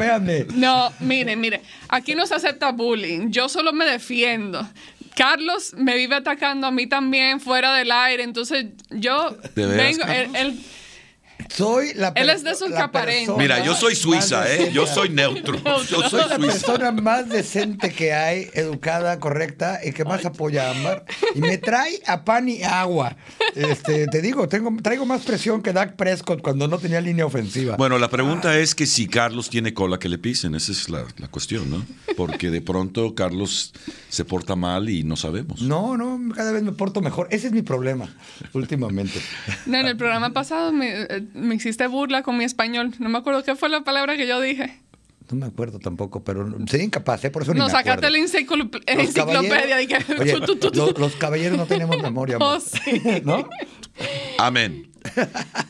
No, miren, miren. Aquí no se acepta bullying. Yo solo me defiendo. Carlos me vive atacando a mí también fuera del aire. Entonces yo vengo. el soy la Él es de su Mira, yo soy suiza, ¿eh? Yo soy neutro. Yo soy la persona más decente que hay, educada, correcta y que más apoya a Ambar. Y me trae a pan y agua. Este, te digo, tengo, traigo más presión que Dak Prescott cuando no tenía línea ofensiva. Bueno, la pregunta es que si Carlos tiene cola que le pisen. Esa es la, la cuestión, ¿no? Porque de pronto Carlos se porta mal y no sabemos. No, no, cada vez me porto mejor. Ese es mi problema últimamente. No, en el programa pasado me eh, me hiciste burla con mi español. No me acuerdo qué fue la palabra que yo dije. No me acuerdo tampoco, pero soy incapaz, ¿eh? por eso no, sacaste la enciclopedia. los, caballeros no tenemos memoria. Oh, ¿No? Amén.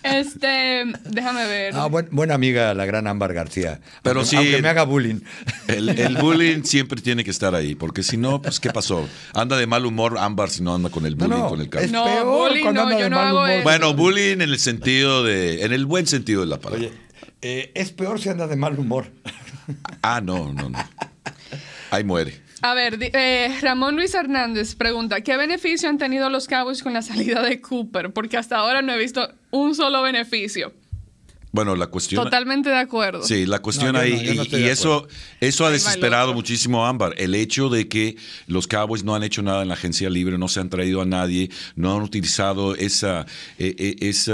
Este, déjame ver. Ah, buena amiga la gran Ámbar García. Pero aunque, sí. Aunque me haga bullying. El, bullying siempre tiene que estar ahí, porque si no, pues ¿qué pasó? Anda de mal humor Ámbar si no anda con el bullying, no, no, yo no hago eso. Bueno, bullying en el sentido de, en el buen sentido de la palabra. Oye, eh, es peor si anda de mal humor. Ah, no, no, no. Ahí muere. A ver, eh, Ramón Luis Hernández pregunta, ¿qué beneficio han tenido los Cowboys con la salida de Cooper? Porque hasta ahora no he visto un solo beneficio bueno, la cuestión. Totalmente de acuerdo. Sí, la cuestión ahí. y, eso, eso ha desesperado muchísimo a Ámbar. El hecho de que los Cowboys no han hecho nada en la agencia libre, no se han traído a nadie, no han utilizado esa, e, e, ese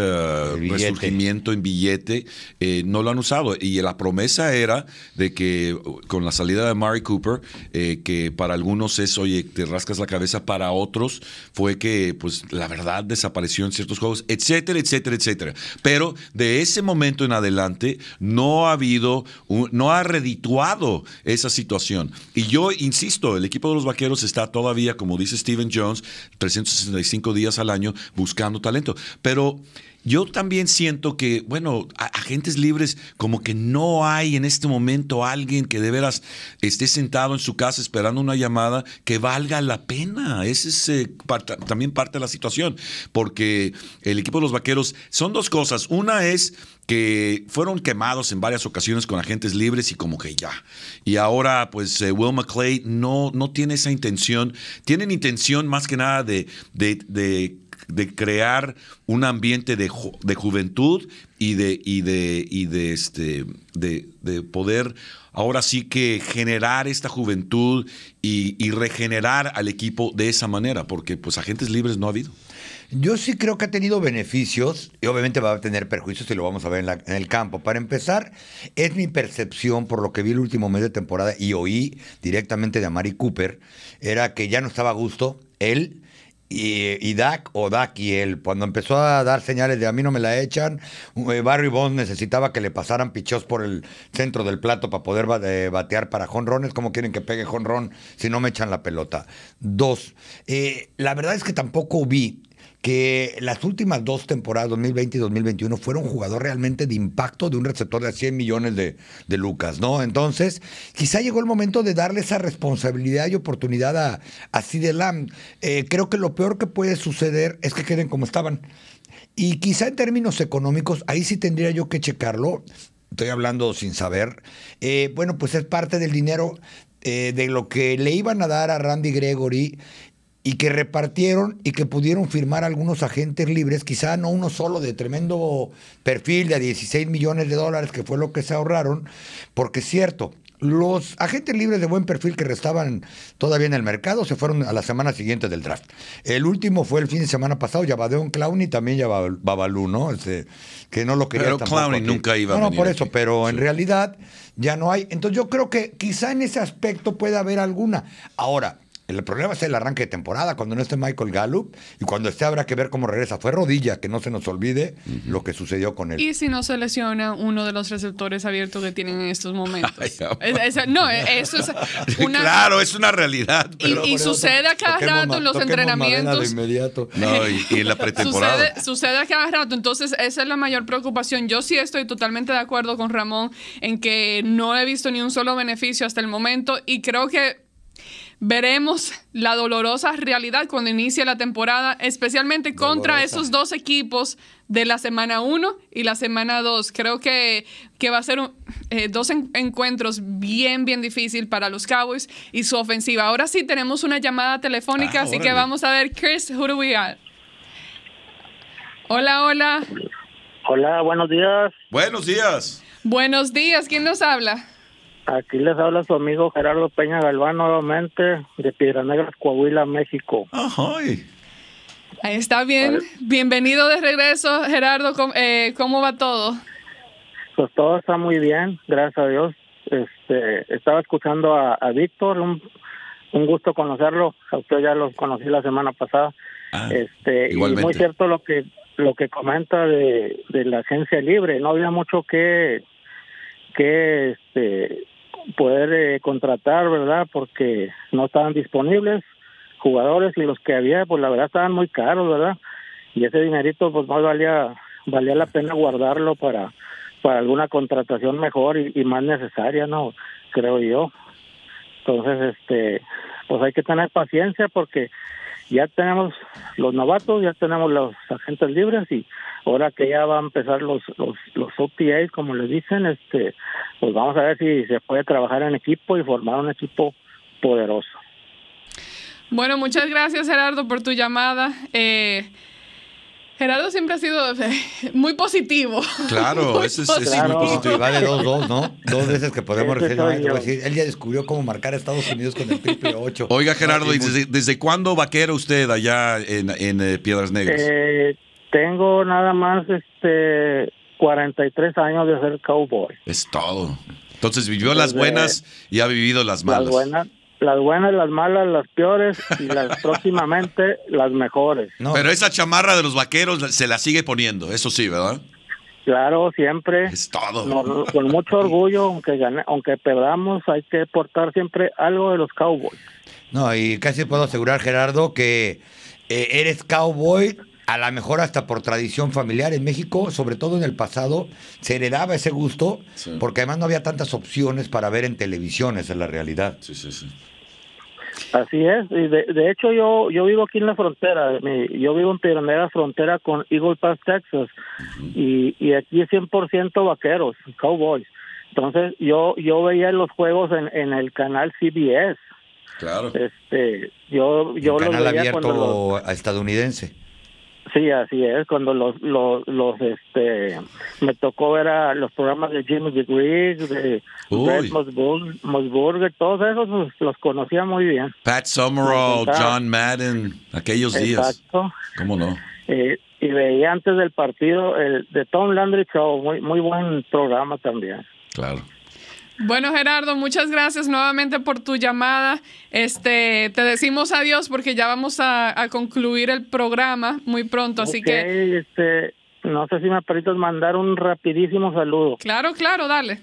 resurgimiento en billete, eh, no lo han usado. Y la promesa era de que con la salida de Mari Cooper, eh, que para algunos es, oye, te rascas la cabeza, para otros fue que, pues, la verdad desapareció en ciertos juegos, etcétera, etcétera, etcétera. Pero de ese momento en adelante no ha habido, no ha redituado esa situación. Y yo insisto, el equipo de los vaqueros está todavía, como dice Steven Jones, 365 días al año buscando talento. Pero yo también siento que, bueno, agentes libres, como que no hay en este momento alguien que de veras esté sentado en su casa esperando una llamada que valga la pena. Esa es eh, también parte de la situación, porque el equipo de los vaqueros son dos cosas. Una es que fueron quemados en varias ocasiones con agentes libres y como que ya. Y ahora, pues, eh, Will McClay no, no tiene esa intención. Tienen intención más que nada de de crear un ambiente de, juventud y de, y de, y de, este, de, poder ahora sí que generar esta juventud y, regenerar al equipo de esa manera, porque pues agentes libres no ha habido. Yo sí creo que ha tenido beneficios y obviamente va a tener perjuicios y lo vamos a ver en, en, el campo. Para empezar, es mi percepción por lo que vi el último mes de temporada y oí directamente de Amari Cooper, era que ya no estaba a gusto él y, y, Dak o Dak y él. Cuando empezó a dar señales de a mí no me la echan, eh, Barry Bond necesitaba que le pasaran pichos por el centro del plato para poder eh, batear para jonrones. como quieren que pegue jonrón si no me echan la pelota? Dos, eh, la verdad es que tampoco vi que las últimas dos temporadas, 2020 y 2021, fueron jugador realmente de impacto de un receptor de 100 millones de, lucas, ¿no? Entonces, quizá llegó el momento de darle esa responsabilidad y oportunidad a, a eh, creo que lo peor que puede suceder es que queden como estaban. Y quizá en términos económicos, ahí sí tendría yo que checarlo. Estoy hablando sin saber. Eh, bueno, pues es parte del dinero eh, de lo que le iban a dar a Randy Gregory y que repartieron y que pudieron firmar algunos agentes libres, quizá no uno solo de tremendo perfil de 16 millones de dólares, que fue lo que se ahorraron, porque es cierto, los agentes libres de buen perfil que restaban todavía en el mercado se fueron a la semana siguiente del draft. El último fue el fin de semana pasado, ya clown y también ya va Babalú, ¿no? Este, que no lo quería Pero nunca iba No, por eso, pero en realidad ya no hay. Entonces yo creo que quizá en ese aspecto pueda haber alguna. Ahora, el problema es el arranque de temporada, cuando no esté Michael Gallup y cuando esté habrá que ver cómo regresa. Fue rodilla, que no se nos olvide lo que sucedió con él. Y si no se lesiona uno de los receptores abiertos que tienen en estos momentos. no, eh, eso es una... claro, es una realidad. Y, sucede a cada rato en los entrenamientos. No, y, en la pretemporada. Sucede, sucede a cada rato, entonces esa es la mayor preocupación. Yo sí estoy totalmente de acuerdo con Ramón en que no he visto ni un solo beneficio hasta el momento y creo que veremos la dolorosa realidad cuando inicie la temporada, especialmente contra esos dos equipos de la semana 1 y la semana 2. Creo que, que, va a ser eh, dos encuentros bien, bien difícil para los Cowboys y su ofensiva. Ahora sí tenemos una llamada telefónica, ah, así que vamos a ver, Chris, who do we got? Hola, hola. Hola, buenos días. Buenos días. Buenos días, ¿quién nos habla? Aquí les habla su amigo Gerardo Peña Galván nuevamente de Piedra Negra, Coahuila, México. hoy! Ahí está bien. Bienvenido de regreso, Gerardo. ¿Cómo, eh, ¿Cómo, va todo? Pues todo está muy bien, gracias a Dios. Este, estaba escuchando a, Víctor, un, gusto conocerlo. A usted ya lo conocí la semana pasada. Ah, este, igualmente. y muy cierto lo que lo que comenta de, de la agencia libre. No había mucho que que este poder eh, contratar, ¿verdad? Porque no estaban disponibles jugadores y los que había, pues la verdad estaban muy caros, ¿verdad? Y ese dinerito, pues más valía, valía la pena guardarlo para, para alguna contratación mejor y, y más necesaria, ¿no? Creo yo. Entonces, este, pues hay que tener paciencia porque ya tenemos los novatos, ya tenemos los agentes libres y ahora que ya va a empezar los los los OTAs, como les dicen, este pues vamos a ver si se puede trabajar en equipo y formar un equipo poderoso. Bueno, muchas gracias Gerardo por tu llamada. Eh, Gerardo siempre ha sido muy positivo. Claro, muy es, positivo. muy positividad de dos, dos, ¿no? Dos veces que podemos a decir, pues, él ya descubrió cómo marcar a Estados Unidos con el triple 8. Oiga, Gerardo, ¿y desde, cuándo vaquera usted allá en, eh, Piedras Negras? Eh, tengo nada más este 43 años de ser cowboy. Es todo. Entonces vivió las buenas y ha vivido las malas. Las buenas las buenas, las malas, las peores y las próximamente las mejores. Pero esa chamarra de los vaqueros se la sigue poniendo, eso sí, ¿verdad? Claro, siempre. Es todo. con mucho orgullo, aunque aunque perdamos, hay que portar siempre algo de los Cowboys. No, y casi puedo asegurar, Gerardo, que eh, eres cowboy a lo mejor hasta por tradición familiar en México, sobre todo en el pasado, se heredaba ese gusto, porque además no había tantas opciones para ver en televisión, esa es la realidad. Sí, sí, sí. Así es, de, de, hecho yo yo vivo aquí en la frontera, yo vivo en Piranera frontera con Eagle Pass, Texas, y, y aquí es 100% vaqueros, cowboys. Entonces yo yo veía los juegos en, en el canal CBS. Claro. Este, yo yo los veía abierto cuando estadounidense. Sí, así es. Cuando los, los, este, me tocó ver a los programas de Jimmy the de Red Mosburger, todos esos los, conocía muy bien. Pat Summerall, John Madden, aquellos días. Exacto. ¿Cómo no? Eh, y veía antes del partido el de Tom Landry Show, muy, muy buen programa también. Claro. Bueno, Gerardo, muchas gracias nuevamente por tu llamada. Este, te decimos adiós porque ya vamos a, a concluir el programa muy pronto, así que... Este, no sé si me permites mandar un rapidísimo saludo. Claro, claro, dale.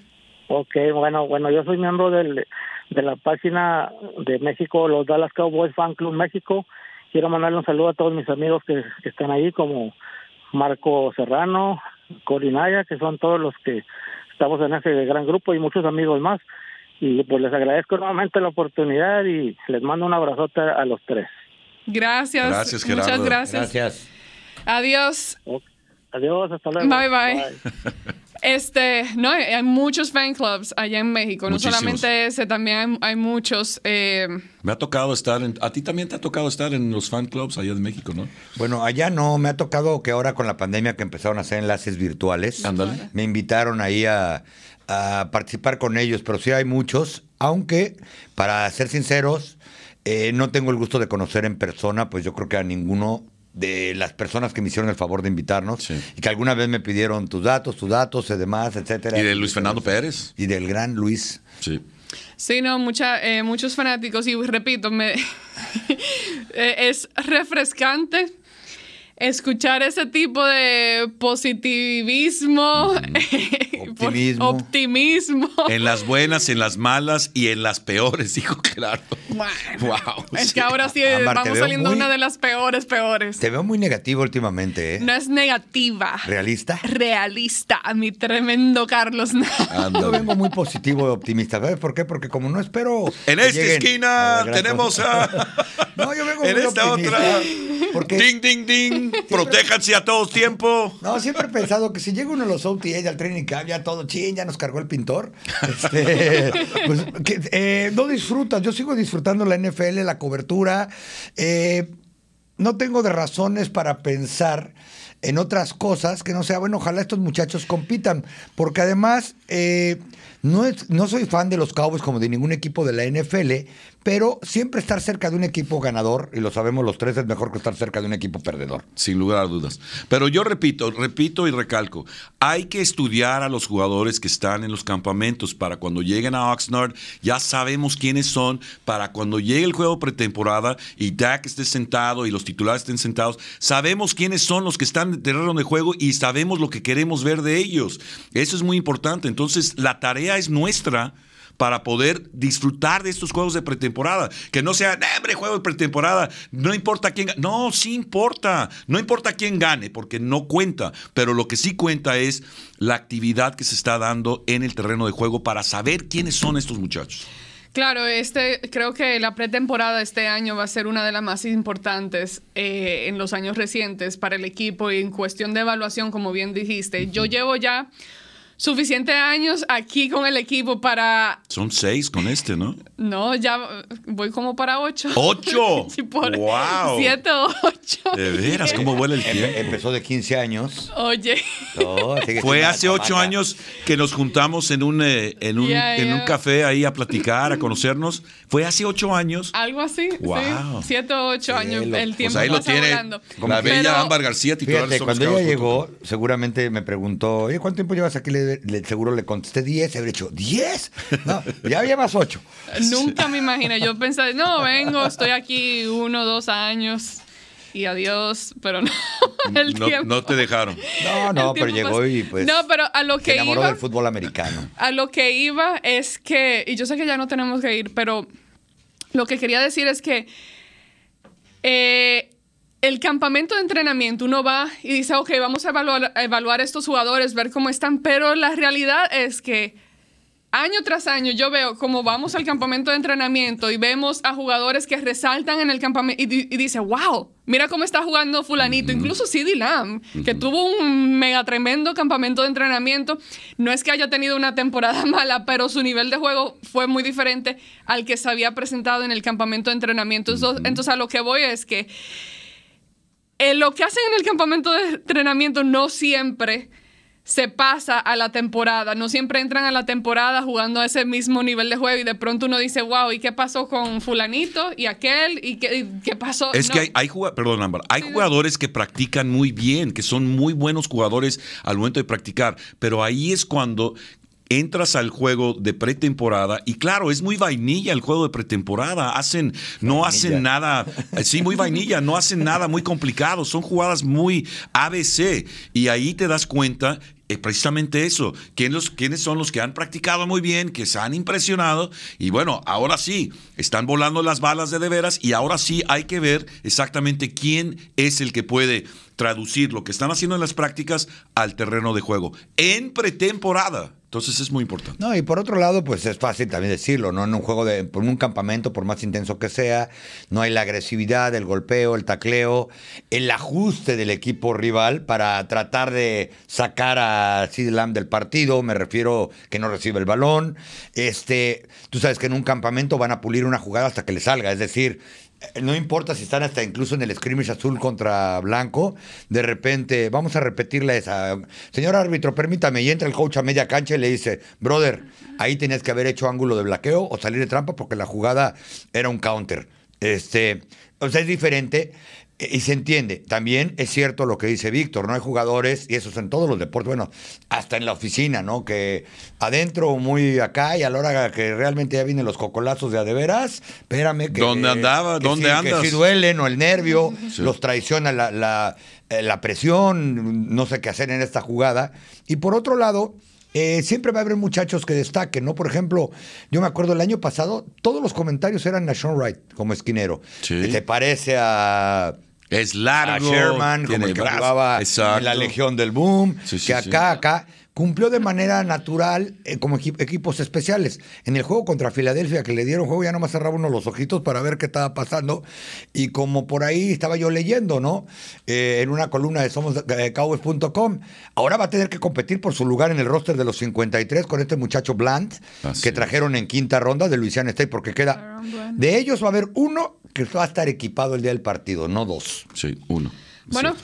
Ok, bueno, bueno, yo soy miembro del, de la página de México, los Dallas Cowboys Fan Club México. Quiero mandarle un saludo a todos mis amigos que, que están ahí, como Marco Serrano, Corinaya, que son todos los que estamos en ese gran grupo y muchos amigos más. Y pues les agradezco nuevamente la oportunidad y les mando un abrazote a los tres. Gracias. Gracias, Gerardo. Muchas gracias. Gracias. Adiós. Adiós, hasta luego. bye. bye. Este, no, hay muchos fan clubs allá en México, no solamente ese, también hay, muchos. Eh, me ha tocado estar en, a ti también te ha tocado estar en los fan clubs allá en México, ¿no? Bueno, allá no, me ha tocado que ahora con la pandemia que empezaron a hacer enlaces virtuales, me invitaron ahí a, participar con ellos, pero sí hay muchos, aunque, para ser sinceros, eh, no tengo el gusto de conocer en persona, pues yo creo que a ninguno de las personas que me hicieron el favor de invitarnos y que alguna vez me pidieron tus datos, tus datos y demás, etcétera. Y de Luis Fernando Pérez. Y del gran Luis. Sí. Sí, no, eh, muchos fanáticos y repito, me, eh, es refrescante escuchar ese tipo de positivismo, mm-hmm. optimismo. En las buenas, en las malas y en las peores, dijo claro wow, es que ahora sí ah, vamos saliendo una de las peores, peores. Te veo muy negativo últimamente, ¿eh? No es negativa. ¿Realista? Realista, mi tremendo Carlos. Yo vengo muy positivo y optimista. ¿Sabes por qué? Porque como no espero. En esta esquina tenemos a. no, yo vengo en esta otra. Ding, ding, ding. Protéjanse a todos tiempo. No, siempre he pensado que si llega uno de los OTA al training camp, ya todo ching, ya nos cargó el pintor. Este, pues, eh, no disfrutas. Yo sigo disfrutando la NFL, la cobertura. Eh, no tengo de razones para pensar en otras cosas que no sea, bueno, ojalá estos muchachos compitan, porque además eh, no, no soy fan de los Cowboys como de ningún equipo de la NFL, pero siempre estar cerca de un equipo ganador, y lo sabemos los tres, es mejor que estar cerca de un equipo perdedor. Sin lugar a dudas. Pero yo repito, repito y recalco, hay que estudiar a los jugadores que están en los campamentos para cuando lleguen a Oxnard, ya sabemos quiénes son, para cuando llegue el juego pretemporada y Dak esté sentado y los titulares estén sentados, sabemos quiénes son los que están en terreno de juego y sabemos lo que queremos ver de ellos. Eso es muy importante. Entonces, la tarea es nuestra para poder disfrutar de estos juegos de pretemporada. Que no sea, hombre, juego de pretemporada, no importa quién No, sí importa. No importa quién gane, porque no cuenta. Pero lo que sí cuenta es la actividad que se está dando en el terreno de juego para saber quiénes son estos muchachos. Claro, este, creo que la pretemporada este año va a ser una de las más importantes eh, en los años recientes para el equipo y en cuestión de evaluación, como bien dijiste. Yo llevo ya Suficiente años aquí con el equipo para... Son seis con este, ¿no? No, ya voy como para ocho. ¡Ocho! sí, por ¡Wow! Siete o ocho. De veras, ¿cómo huele el em, tiempo? empezó de 15 años. Oye. Fue hace ocho años que nos juntamos en un, eh, en, un, en un café ahí a platicar, a conocernos. Fue hace ocho años. Algo así. Sí, siete o ocho años. el pues tiempo pues ahí lo tiene la bella Amber García, titular Cuando ella llegó, seguramente me preguntó, Oye, ¿cuánto tiempo llevas aquí? Le, seguro le contesté diez. he dicho, ¿diez? No, ya más ocho. Nunca me imagino. Yo pensé, no, vengo, estoy aquí uno, dos años y adiós, pero no. no, te dejaron. No, no, pero llegó y pues. No, pero a lo que se enamoró del fútbol americano. A lo que iba es que, y yo sé que ya no tenemos que ir, pero lo que quería decir es que eh, el campamento de entrenamiento, uno va y dice, ok, vamos a evaluar, a estos jugadores, ver cómo están, pero la realidad es que año tras año yo veo cómo vamos al campamento de entrenamiento y vemos a jugadores que resaltan en el campamento y, dice, wow, mira cómo está jugando fulanito, incluso CD Lamb, que tuvo un mega tremendo campamento de entrenamiento. No es que haya tenido una temporada mala, pero su nivel de juego fue muy diferente al que se había presentado en el campamento de entrenamiento. Entonces, a lo que voy es que en eh, lo que hacen en el campamento de entrenamiento no siempre se pasa a la temporada. No siempre entran a la temporada jugando a ese mismo nivel de juego y de pronto uno dice, wow, ¿y qué pasó con fulanito y aquel? ¿Y qué, qué pasó? Es que hay, hay jugadores, perdón hay jugadores que practican muy bien, que son muy buenos jugadores al momento de practicar, pero ahí es cuando entras al juego de pretemporada y claro, es muy vainilla el juego de pretemporada, hacen no hacen nada, sí, muy vainilla, no hacen nada muy complicado, son jugadas muy ABC y ahí te das cuenta eh, precisamente eso, ¿Quién quiénes son los que han practicado muy bien, que se han impresionado y bueno, ahora sí, están volando las balas de de veras y ahora sí hay que ver exactamente quién es el que puede traducir lo que están haciendo en las prácticas al terreno de juego en pretemporada. Entonces es muy importante. No, y por otro lado, pues es fácil también decirlo, ¿no? En un juego de, un campamento, por más intenso que sea, no hay la agresividad, el golpeo, el tacleo, el ajuste del equipo rival para tratar de sacar a Sid Lam del partido, me refiero que no recibe el balón. Este, tú sabes que en un campamento van a pulir una jugada hasta que le salga, es decir, no importa si están hasta incluso en el scrimmage azul contra blanco, de repente, vamos a repetirle esa. Señor árbitro, permítame. Y entra el coach a media cancha y le dice, brother, ahí tenías que haber hecho ángulo de bloqueo o salir de trampa porque la jugada era un counter. Este, o sea, es diferente. Eh, y se entiende. También es cierto lo que dice Víctor, no hay jugadores, y eso es en todos los deportes, bueno, hasta en la oficina, ¿no? Que adentro muy acá y a la hora que realmente ya vienen los cocolazos de a de veras, espérame que... ¿Dónde andaba? ¿Dónde andas? Que si duelen o el nervio, los traiciona eh, la, presión, no sé qué hacer en esta jugada. Y por otro lado... Eh, siempre va a haber muchachos que destaquen, ¿no? Por ejemplo, yo me acuerdo el año pasado, todos los comentarios eran a Sean Wright como esquinero. Sí. ¿Te parece a es largo. Sherman, como el que jugaba en la Legión del Boom, que acá, acá. Cumplió de manera natural eh, como equipos especiales. En el juego contra Filadelfia, que le dieron juego, ya nomás cerraba uno los ojitos para ver qué estaba pasando. Y como por ahí estaba yo leyendo, ¿no? Eh, en una columna de somoscowboys.com, eh, ahora va a tener que competir por su lugar en el roster de los 53 con este muchacho Bland, que trajeron en quinta ronda de Luisiana State, porque queda. De ellos va a haber uno que va a estar equipado el día del partido, no dos. Sí, uno. Bueno,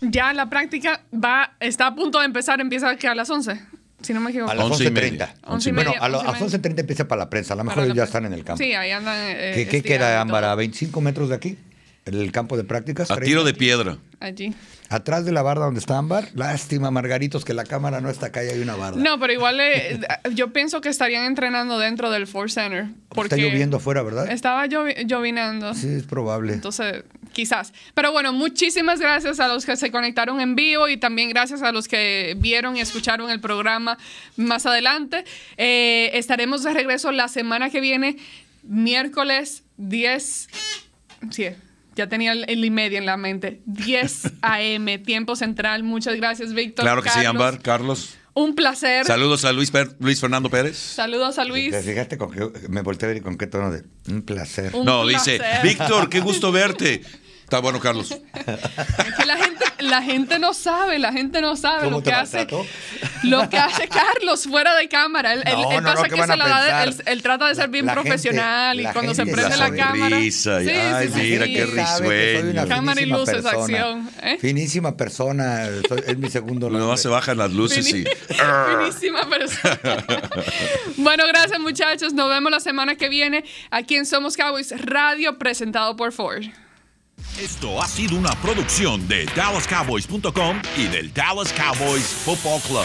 ya la práctica va, está a punto de empezar, empieza aquí a las 11. Si no me equivoco. A las 11.30. 11 bueno, a las 11.30 empieza para la prensa. A lo mejor ya están en el campo. Sí, ahí andan. Eh, ¿Qué, queda, Ámbar? ¿A 25 metros de aquí? ¿En ¿El campo de prácticas? A tiro de piedra allí. Atrás de la barda donde está Ámbar. Lástima, Margaritos, que la cámara no está acá y hay una barda. No, pero igual eh, eh, yo pienso que estarían entrenando dentro del Force Center. Porque está lloviendo afuera, ¿verdad? Estaba llovinando. Sí, es probable. Entonces, quizás. Pero bueno, muchísimas gracias a los que se conectaron en vivo y también gracias a los que vieron y escucharon el programa más adelante. Eh, estaremos de regreso la semana que viene, miércoles 10. Sí, ya tenía el, y en la mente. 10 a.m., tiempo central. Muchas gracias, Víctor. Claro que sí, Ambar. Carlos. Un placer. Saludos a Luis, Luis, Fernando Pérez. Saludos a Luis. Fíjate con me volteé a ver con qué tono de un placer. no, dice, Víctor, qué gusto verte. Está bueno, Carlos. es que la gente, no sabe, la gente no sabe lo que hace. Lo que hace Carlos fuera de cámara. Él, no, no, pasa que se la da, él, trata de ser bien profesional y cuando se prende la, cámara. sí, ay, mira, qué risueño. Cámara y luces, acción. ¿eh? Finísima persona, es mi segundo nombre. No, se bajan las luces y. finísima persona. bueno, gracias muchachos. Nos vemos la semana que viene aquí en Somos Cowboys Radio, presentado por Ford. Esto ha sido una producción de DallasCowboys.com y del Dallas Cowboys Football Club.